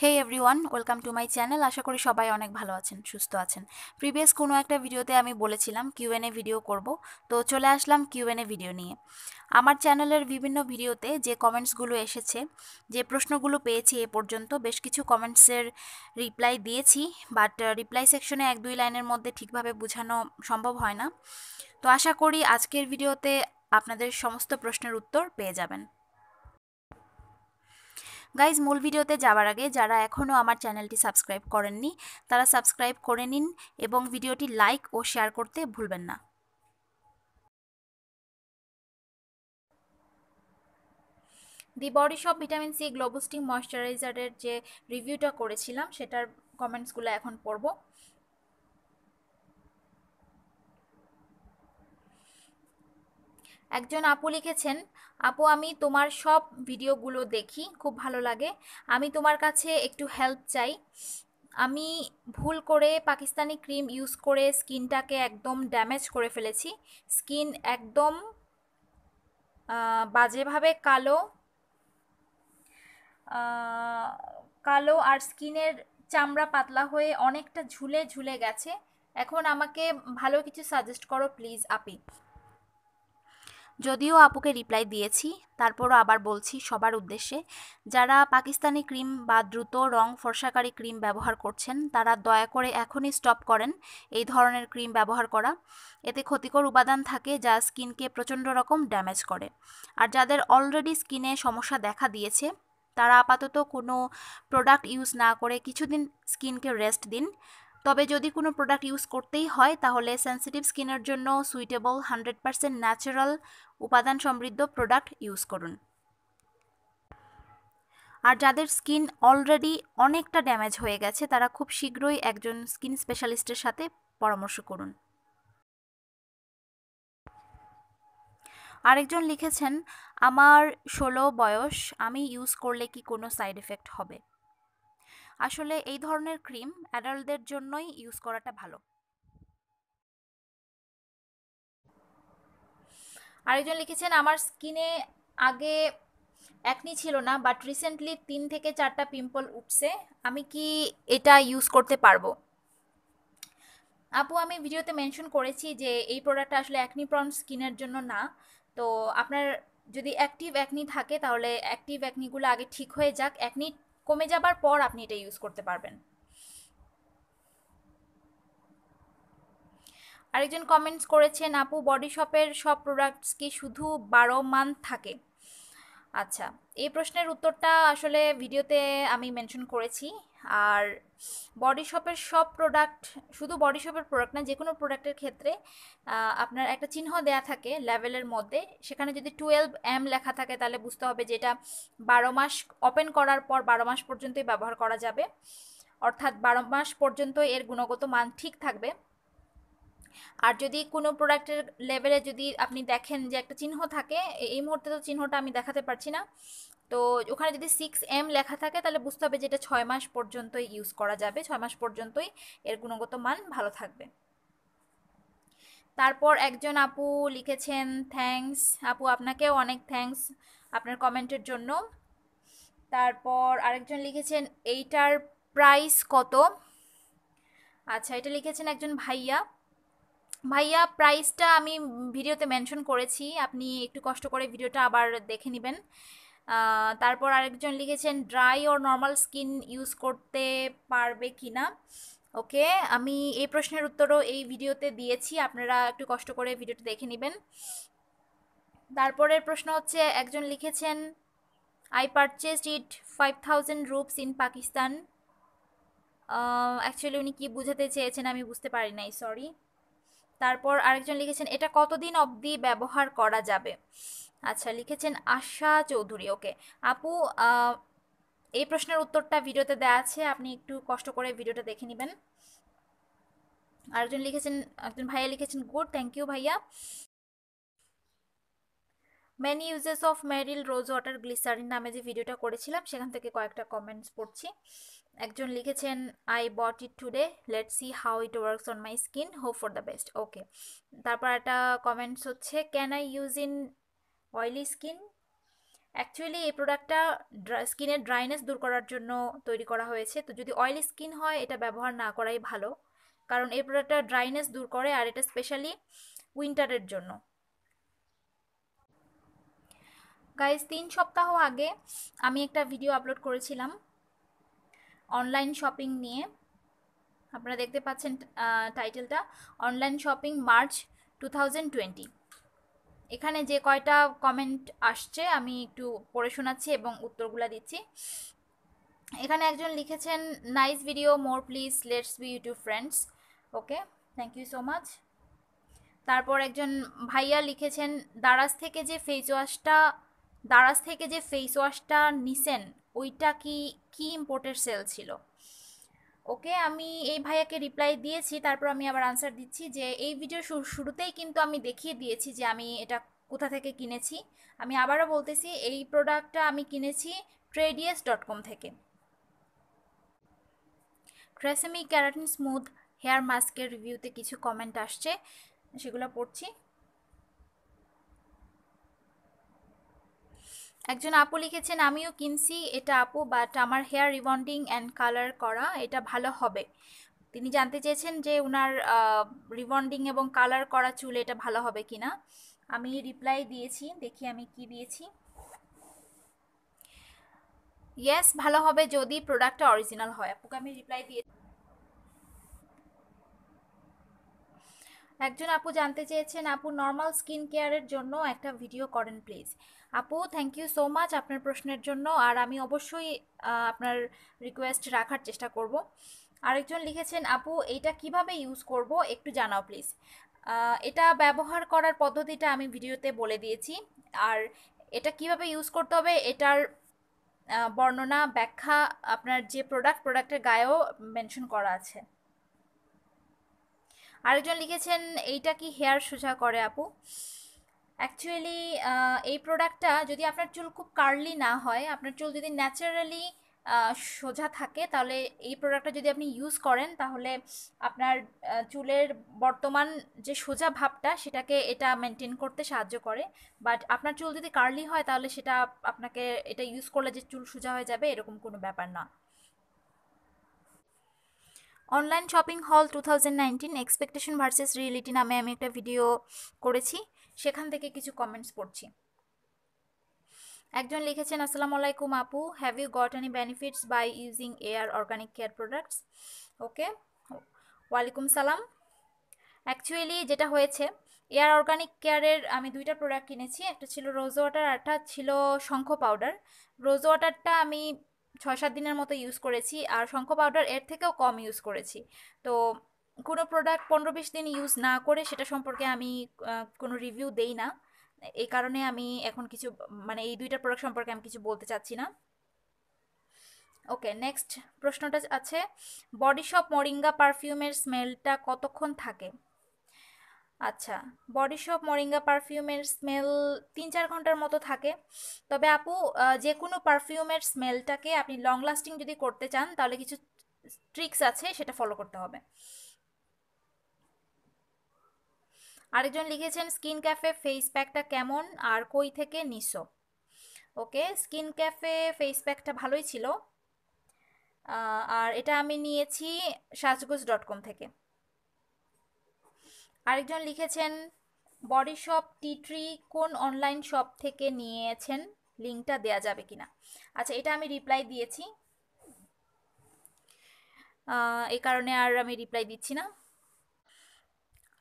hey everyone welcome to my channel আশা করি সবাই অনেক ভালো আছেন সুস্থ আছেন প্রিভিয়াস কোনো একটা ভিডিওতে আমি বলেছিলাম কিউএনএ ভিডিও করব তো চলে আসলাম কিউএনএ ভিডিও নিয়ে আমার চ্যানেলের বিভিন্ন ভিডিওতে যে কমেন্টসগুলো এসেছে যে প্রশ্নগুলো পেয়েছি এ পর্যন্ত বেশ কিছু কমেন্টসের রিপ্লাই দিয়েছি বাট রিপ্লাই সেকশনে এক দুই লাইনের মধ্যে ঠিকভাবে বোঝানো সম্ভব হয় না তো আশা করি আজকের ভিডিওতে আপনাদের সমস্ত প্রশ্নের উত্তর পেয়ে যাবেন গাইজ মূল ভিডিওতে যাওয়ার আগে যারা এখনও আমার চ্যানেলটি সাবস্ক্রাইব করেননি তারা সাবস্ক্রাইব করে নিন এবং ভিডিওটি লাইক ও শেয়ার করতে ভুলবেন না the Body Shop vitamin C glow boosting ময়শ্চারাইজারের যে রিভিউটা করেছিলাম সেটার কমেন্টসগুলো এখন পড়ব একজন আপু লিখেছেন আপু আমি তোমার সব ভিডিওগুলো দেখি খুব ভালো লাগে আমি তোমার কাছে একটু হেল্প চাই আমি ভুল করে পাকিস্তানি ক্রিম ইউজ করে স্কিনটাকে একদম ড্যামেজ করে ফেলেছি স্কিন একদম বাজেভাবে কালো কালো আর স্কিনের চামড়া পাতলা হয়ে অনেকটা ঝুলে ঝুলে গেছে এখন আমাকে ভালো কিছু সাজেস্ট করো প্লিজ আপি যদিও আপুকে রিপ্লাই দিয়েছি তারপরও আবার বলছি সবার উদ্দেশ্যে যারা পাকিস্তানি ক্রিম বা দ্রুত রং ফর্সাকারী ক্রিম ব্যবহার করছেন তারা দয়া করে এখনই স্টপ করেন এই ধরনের ক্রিম ব্যবহার করা এতে ক্ষতিকর উপাদান থাকে যা স্কিনকে প্রচণ্ড রকম ড্যামেজ করে আর যাদের অলরেডি স্কিনে সমস্যা দেখা দিয়েছে তারা আপাতত কোনো প্রোডাক্ট ইউজ না করে কিছুদিন স্কিনকে রেস্ট দিন তবে যদি কোনো প্রোডাক্ট ইউজ করতেই হয় তাহলে সেন্সিটিভ স্কিনের জন্য সুইটেবল হান্ড্রেড পারসেন্ট ন্যাচারাল উপাদান সমৃদ্ধ প্রোডাক্ট ইউজ করুন আর যাদের স্কিন অলরেডি অনেকটা ড্যামেজ হয়ে গেছে তারা খুব শীঘ্রই একজন স্কিন স্পেশালিস্টের সাথে পরামর্শ করুন আরেকজন লিখেছেন আমার ষোলো বয়স আমি ইউজ করলে কি কোনো সাইড এফেক্ট হবে আসলে এই ধরনের ক্রিম অ্যাডাল্টদের জন্যই ইউজ করাটা ভালো আরেকজন লিখেছেন আমার স্কিনে আগে একনি ছিল না বাট রিসেন্টলি তিন থেকে চারটা পিম্পল উঠছে আমি কি এটা ইউজ করতে পারবো আপু আমি ভিডিওতে মেনশন করেছি যে এই প্রোডাক্টটা আসলে অ্যাকনি প্রন স্কিনের জন্য না তো আপনার যদি অ্যাক্টিভ অ্যাকনি থাকে তাহলে অ্যাক্টিভ অ্যাকনিগুলো আগে ঠিক হয়ে যাক অ্যাকনি কমে যাবার পর আপনি এটা ইউজ করতে পারবেন আরেকজন কমেন্টস করেছেন আপু বডি শপের সব প্রোডাক্টস কি শুধু বারো মান্থ থাকে আচ্ছা এই প্রশ্নের উত্তরটা আসলে ভিডিওতে আমি মেনশন করেছি আর বডি শপের সব প্রোডাক্ট শুধু বডি শপের প্রোডাক্ট না যে কোনো প্রোডাক্টের ক্ষেত্রে আপনার একটা চিহ্ন দেয়া থাকে লেভেলের মধ্যে সেখানে যদি টুয়েলভ এম লেখা থাকে তাহলে বুঝতে হবে যে এটা বারো মাস ওপেন করার পর বারো মাস পর্যন্তই ব্যবহার করা যাবে অর্থাৎ বারো মাস পর্যন্ত এর গুণগত মান ঠিক থাকবে আর যদি কোনো প্রোডাক্টের লেভেলে যদি আপনি দেখেন যে একটা চিহ্ন থাকে এই মুহূর্তে তো চিহ্নটা আমি দেখাতে পারছি না তো ওখানে যদি সিক্স এম লেখা থাকে তাহলে বুঝতে হবে যে এটা ছয় মাস পর্যন্তই ইউজ করা যাবে ছয় মাস পর্যন্তই এর গুণগত মান ভালো থাকবে তারপর একজন আপু লিখেছেন থ্যাংকস আপু আপনাকেও অনেক থ্যাংকস আপনার কমেন্টের জন্য তারপর আরেকজন লিখেছেন এইটার প্রাইস কত আচ্ছা এটা লিখেছেন একজন ভাইয়া ভাইয়া প্রাইসটা আমি ভিডিওতে মেনশন করেছি আপনি একটু কষ্ট করে ভিডিওটা আবার দেখে নেবেন তারপর আরেকজন লিখেছেন ড্রাই ও নর্মাল স্কিন ইউজ করতে পারবে কি না ওকে আমি এই প্রশ্নের উত্তরও এই ভিডিওতে দিয়েছি আপনারা একটু কষ্ট করে ভিডিওটা দেখে নেবেন তারপরের প্রশ্ন হচ্ছে একজন লিখেছেন I purchase it five thousand rupees in Pakistan actually উনি কী বুঝাতে চেয়েছেন আমি বুঝতে পারি নাই সরি তারপর আরেকজন লিখেছেন এটা কতদিন অবধি ব্যবহার করা যাবে আচ্ছা লিখেছেন আশা চৌধুরী ওকে আপু এই প্রশ্নের উত্তরটা ভিডিওতে দেওয়া আছে আপনি একটু কষ্ট করে ভিডিওটা দেখে নেবেন আরেকজন লিখেছেন একজন ভাইয়া লিখেছেন গুড থ্যাংক ইউ ভাইয়া many uses of Meril rose water glycerin নামে যে ভিডিওটা করেছিলাম সেখান থেকে কয়েকটা কমেন্টস পড়ছি একজন লিখেছেন I bought it today let see how it works on my skin hope for the best okay তারপর একটা কমেন্টস হচ্ছে can I use in oily skin actually এই প্রোডাক্টটা স্কিনের ড্রাইনেস দূর করার জন্য তৈরি করা হয়েছে তো যদি অয়েলি স্কিন হয় এটা ব্যবহার না করাই ভালো কারণ এই প্রোডাক্টটা ড্রাইনেস দূর করে আর এটা স্পেশালি উইন্টারের জন্য গাইজ তিন সপ্তাহ আগে আমি একটা ভিডিও আপলোড করেছিলাম অনলাইন শপিং নিয়ে আপনারা দেখতে পাচ্ছেন টাইটেলটা অনলাইন শপিং মার্চ টু এখানে যে কয়টা কমেন্ট আসছে আমি একটু পড়ে শোনাচ্ছি এবং উত্তরগুলো দিচ্ছি এখানে একজন লিখেছেন nice video more please let's be YouTube friends okay thank you so much তারপর একজন ভাইয়া লিখেছেন দারাজ থেকে যে ফেস ওয়াশটা দারাজ থেকে যে ফেস ওয়াশটা নিছেন ওইটা কি কি ইম্পোর্টের সেল ছিল ওকে আমি এই ভাইয়াকে রিপ্লাই দিয়েছি তারপর আমি আবার আনসার দিচ্ছি যে এই ভিডিও শুরুতেই কিন্তু আমি দেখিয়ে দিয়েছি যে আমি এটা কোথা থেকে কিনেছি আমি আবারও বলতেছি এই প্রোডাক্টটা আমি কিনেছি ট্রেডিএস ডট কম থেকে ট্রেসেমি ক্যারাটিন স্মুথ হেয়ার মাস্কের রিভিউতে কিছু কমেন্ট আসছে সেগুলো পড়ছি একজন আপু লিখেছেন আমিও কিনছি এটা আপু বাট আমার হেয়ার রিবন্ডিং অ্যান্ড কালার করা এটা ভালো হবে তিনি জানতে চেয়েছেন যে ওনার রিবন্ডিং এবং কালার করা চুলে এটা ভালো হবে কিনা আমি রিপ্লাই দিয়েছি দেখি আমি কি দিয়েছি ইয়েস ভালো হবে যদি প্রোডাক্টটা অরিজিনাল হয় আপুকে আমি রিপ্লাই দিয়ে একজন আপু জানতে চেয়েছেন আপু নর্মাল স্কিন কেয়ারের জন্য একটা ভিডিও করেন প্লিজ আপু থ্যাংক ইউ সো মাচ আপনার প্রশ্নের জন্য আর আমি অবশ্যই আপনার রিকোয়েস্ট রাখার চেষ্টা করব আরেকজন লিখেছেন আপু এইটা কিভাবে ইউজ করব একটু জানাও প্লিজ এটা ব্যবহার করার পদ্ধতিটা আমি ভিডিওতে বলে দিয়েছি আর এটা কিভাবে ইউজ করতে হবে এটার বর্ণনা ব্যাখ্যা আপনার যে প্রোডাক্ট প্রোডাক্টের গায়েও মেনশন করা আছে আরেকজন লিখেছেন এইটা কি হেয়ার সোজা করে আপু অ্যাকচুয়ালি এই প্রোডাক্টটা যদি আপনার চুল খুব কার্লি না হয় আপনার চুল যদি ন্যাচারালি সোজা থাকে তাহলে এই প্রোডাক্টটা যদি আপনি ইউজ করেন তাহলে আপনার চুলের বর্তমান যে সোজা ভাবটা সেটাকে এটা মেনটেন করতে সাহায্য করে বাট আপনার চুল যদি কার্লি হয় তাহলে সেটা আপনাকে এটা ইউজ করলে যে চুল সোজা হয়ে যাবে এরকম কোনো ব্যাপার না online shopping haul two thousand nineteen expectation versus reality নামে আমি একটা ভিডিও করেছি সেখান থেকে কিছু কমেন্টস পড়ছি একজন লিখেছেন আসসালাম আলাইকুম আপু have you got any benefits by using air organic care products okay ওয়ালাইকুম সালাম অ্যাকচুয়ালি যেটা হয়েছে এয়ার অর্গানিক কেয়ারের আমি দুইটা প্রোডাক্ট কিনেছি একটা ছিল রোজ ওয়াটার আরটা ছিল শঙ্খ পাউডার রোজ ওয়াটারটা আমি ছয় সাত দিনের মতো ইউজ করেছি আর শঙ্খ পাউডার এর থেকেও কম ইউজ করেছি তো কোনো প্রোডাক্ট পনেরো বিশ দিন ইউজ না করে সেটা সম্পর্কে আমি কোনো রিভিউ দেই না এই কারণে আমি এখন কিছু মানে এই দুইটা প্রোডাক্ট সম্পর্কে আমি কিছু বলতে চাচ্ছি না ওকে নেক্সট প্রশ্নটা আছে বডি শপ মরিঙ্গা পারফিউমের স্মেলটা কতক্ষণ থাকে আচ্ছা বডি শপ মরিঙ্গা পারফিউমের স্মেল তিন চার ঘন্টার মতো থাকে তবে আপু যে কোনো পারফিউমের স্মেলটাকে আপনি লং লাস্টিং যদি করতে চান তাহলে কিছু ট্রিক্স আছে সেটা ফলো করতে হবে আরেকজন লিখেছেন স্কিন ক্যাফে ফেস প্যাকটা কেমন আর কই থেকে নিশো ওকে স্কিন ক্যাফে ফেস প্যাকটা ভালোই ছিল আর এটা আমি নিয়েছি সাজগোজ ডট কম থেকে আরেকজন লিখেছেন বডি শপ টি ট্রি কোন অনলাইন শপ থেকে নিয়েছেন লিঙ্কটা দেয়া যাবে কিনা আচ্ছা এটা আমি রিপ্লাই দিয়েছি এই কারণে আর আমি রিপ্লাই দিচ্ছি না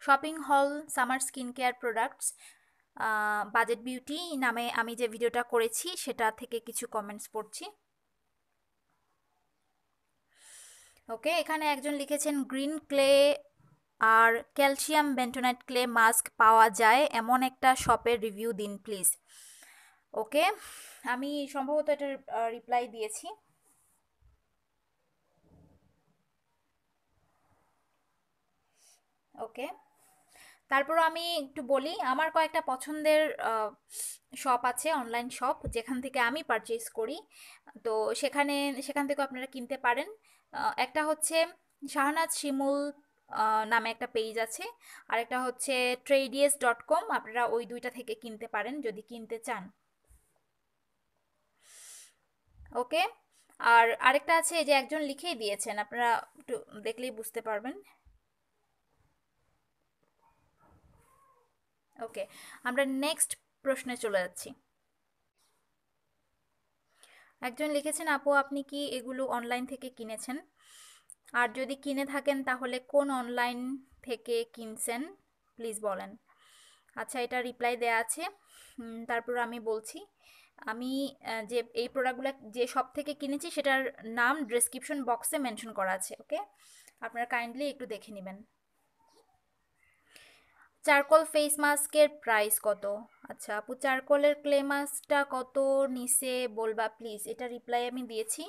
shopping haul summer skin care products budget beauty নামে আমি যে ভিডিওটা করেছি সেটা থেকে কিছু কমেন্টস পড়ছি ওকে এখানে একজন লিখেছেন গ্রিন ক্লে আর ক্যালসিয়াম বেন্টোনাইট ক্লে মাস্ক পাওয়া যায় এমন একটা শপের রিভিউ দিন প্লিজ ওকে আমি সম্ভবত এটা রিপ্লাই দিয়েছি ওকে তারপর আমি একটু বলি আমার কয়েকটা পছন্দের শপ আছে অনলাইন শপ যেখান থেকে আমি পারচেস করি তো সেখানে সেখান থেকেও আপনারা কিনতে পারেন একটা হচ্ছে শাহনাজ শিমুল নামে একটা পেজ আছে আর একটা হচ্ছে ট্রেডিএস ডট কম আপনারা ওই দুইটা থেকে কিনতে পারেন যদি কিনতে চান ওকে আর আরেকটা আছে যে একজন লিখেই দিয়েছেন আপনারা একটু দেখলেই বুঝতে পারবেন ওকে আমরা নেক্সট প্রশ্নে চলে যাচ্ছি একজন লিখেছেন আপু আপনি কি এগুলো অনলাইন থেকে কিনেছেন আর যদি কিনে থাকেন তাহলে কোন অনলাইন থেকে কিনছেন প্লিজ বলেন আচ্ছা এটা রিপ্লাই দেয়া আছে তারপর আমি বলছি আমি যে এই প্রোডাক্টগুলো যে সব থেকে কিনেছি সেটার নাম ডেসক্রিপশন বক্সে মেনশন করা আছে ওকে আপনারা কাইন্ডলি একটু দেখে নেবেন চারকোল ফেস মাস্কের প্রাইস কত আচ্ছা আপু চারকোলের ক্লে মাস্কটা কত নিছে বলবা প্লিজ এটা রিপ্লাই আমি দিয়েছি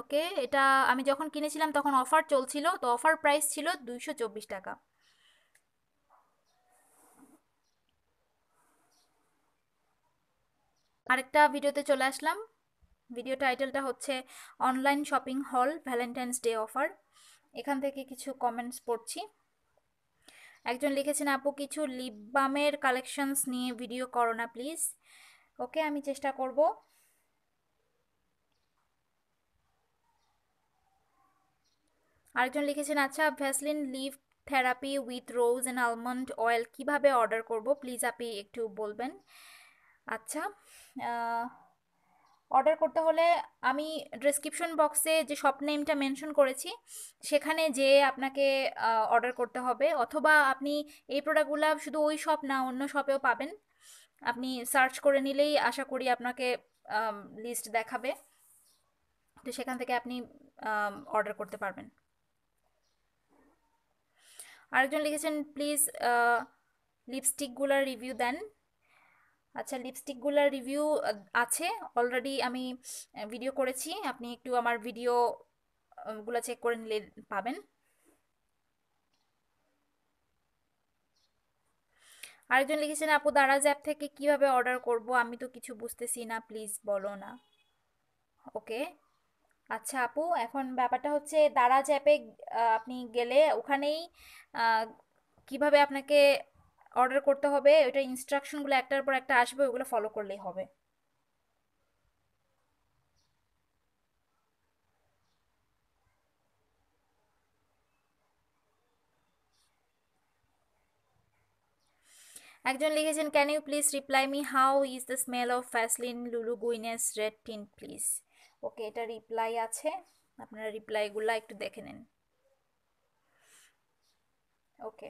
ওকে এটা আমি যখন কিনেছিলাম তখন অফার চলছিল তো অফার প্রাইস ছিল দুইশো চব্বিশ টাকা আরেকটা ভিডিওতে চলে আসলাম ভিডিও টাইটেলটা হচ্ছে online shopping haul Valentine's day offer এখান থেকে কিছু কমেন্টস পড়ছি একজন লিখেছেন আপু কিছু লিপ বামের কালেকশনস নিয়ে ভিডিও করো না প্লিজ ওকে আমি চেষ্টা করব আরেকজন লিখেছেন আচ্ছা Vaseline lip therapy with rose and almond oil কিভাবে অর্ডার করব প্লিজ আপনি একটু বলবেন আচ্ছা অর্ডার করতে হলে আমি ডেসক্রিপশন বক্সে যে শপ নেমটা মেনশন করেছি সেখানে যে আপনাকে অর্ডার করতে হবে অথবা আপনি এই প্রোডাক্টগুলো শুধু ওই শপ না অন্য শপেও পাবেন আপনি সার্চ করে নিলেই আশা করি আপনাকে লিস্ট দেখাবে তো সেখান থেকে আপনি অর্ডার করতে পারবেন আরেকজন লিখেছেন প্লিজ লিপস্টিকগুলোর রিভিউ দেন আচ্ছা লিপস্টিকগুলোর রিভিউ আছে অলরেডি আমি ভিডিও করেছি আপনি একটু আমার ভিডিও গুলা চেক করে নিলে পাবেন আরেকজন লিখেছেন আপু দারাজ অ্যাপ থেকে কিভাবে অর্ডার করব আমি তো কিছু বুঝতেছি না প্লিজ বলো না ওকে আচ্ছা আপু এখন ব্যাপারটা হচ্ছে দারাজ অ্যাপে আপনি গেলে ওখানেই কিভাবে আপনাকে অর্ডার করতে হবে ওইটার ইনস্ট্রাকশনগুলো একটার পর একটা আসবে ওগুলো ফলো করলেই হবে একজন লিখেছেন can you please reply me how is the smell of Vaseline Lulu Guinness red tin please okay এটা রিপ্লাই আছে আপনারা রিপ্লাইগুলো একটু দেখে নিন ওকে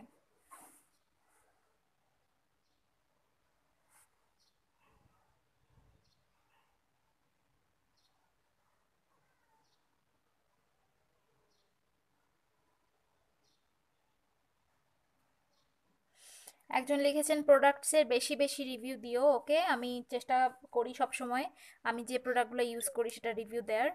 একজন লিখেছেন প্রোডাক্টসের বেশি বেশি রিভিউ দিও ওকে আমি চেষ্টা করি সব সময় আমি যে প্রোডাক্টগুলো ইউজ করি সেটা রিভিউ দেওয়ার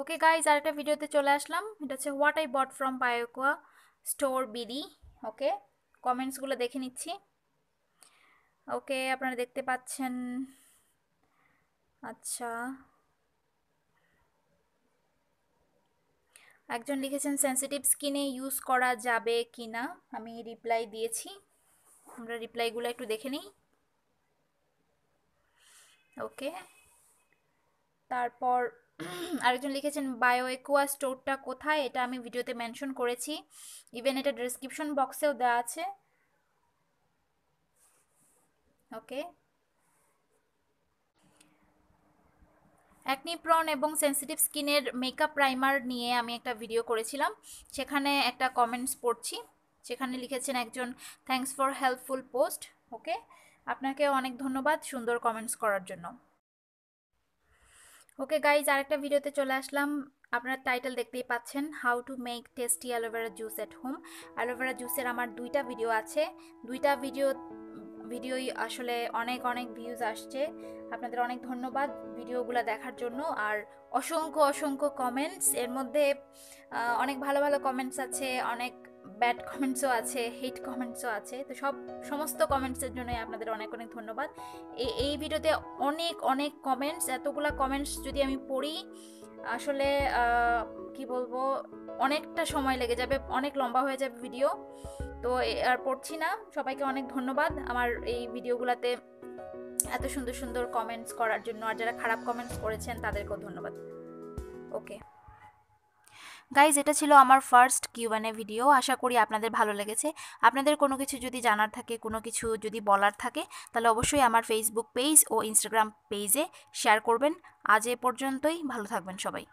ওকে গাইজ আর একটা ভিডিওতে চলে আসলাম এটা হচ্ছে what I bought from Bioaqua store BD okay কমেন্টসগুলো দেখে নিচ্ছি ওকে আপনারা দেখতে পাচ্ছেন আচ্ছা একজন লিখেছেন সেন্সিটিভ স্কিনে ইউজ করা যাবে কি না আমি রিপ্লাই দিয়েছি আমরা রিপ্লাইগুলো একটু দেখে নিই ওকে তারপর আরেকজন লিখেছেন বায়ো একুয়া স্টোরটা কোথায় এটা আমি ভিডিওতে মেনশন করেছি ইভেন এটা ডেসক্রিপশন বক্সেও দেওয়া আছে ওকে অ্যাকনি প্রন এবং সেন্সিটিভ স্কিনের মেকআপ প্রাইমার নিয়ে আমি একটা ভিডিও করেছিলাম সেখানে একটা কমেন্টস পড়ছি সেখানে লিখেছেন একজন thanks for helpful post okay আপনাকে অনেক ধন্যবাদ সুন্দর কমেন্টস করার জন্য ওকে গাইজ আরেকটা ভিডিওতে চলে আসলাম আপনার টাইটেল দেখতেই পাচ্ছেন how to make tasty aloe vera juice at home aloe vera জুসের আমার দুইটা ভিডিও আছে দুইটা ভিডিও ভিডিওই আসলে অনেক অনেক ভিউজ আসছে আপনাদের অনেক ধন্যবাদ ভিডিওগুলো দেখার জন্য আর অসংখ্য অসংখ্য কমেন্টস এর মধ্যে অনেক ভালো ভালো কমেন্টস আছে অনেক ব্যাড কমেন্টসও আছে হেট কমেন্টসও আছে তো সব সমস্ত কমেন্টসের জন্যই আপনাদের অনেক অনেক ধন্যবাদ এই ভিডিওতে অনেক অনেক কমেন্টস এতগুলা কমেন্টস যদি আমি পড়ি আসলে কি বলবো অনেকটা সময় লেগে যাবে অনেক লম্বা হয়ে যাবে ভিডিও তো আর পড়ছি না সবাইকে অনেক ধন্যবাদ আমার এই ভিডিওগুলোতে এত সুন্দর সুন্দর কমেন্টস করার জন্য আর যারা খারাপ কমেন্টস করেছেন তাদেরকেও ধন্যবাদ ওকে গাইজ এটা ছিল আমার ফার্স্ট কিউএনএ ভিডিও আশা করি আপনাদের ভালো লেগেছে আপনাদের কোনো কিছু যদি জানার থাকে কোনো কিছু যদি বলার থাকে তাহলে অবশ্যই আমার ফেসবুক পেজ ও ইনস্টাগ্রাম পেজে শেয়ার করবেন আজ এ পর্যন্তই ভালো থাকবেন সবাই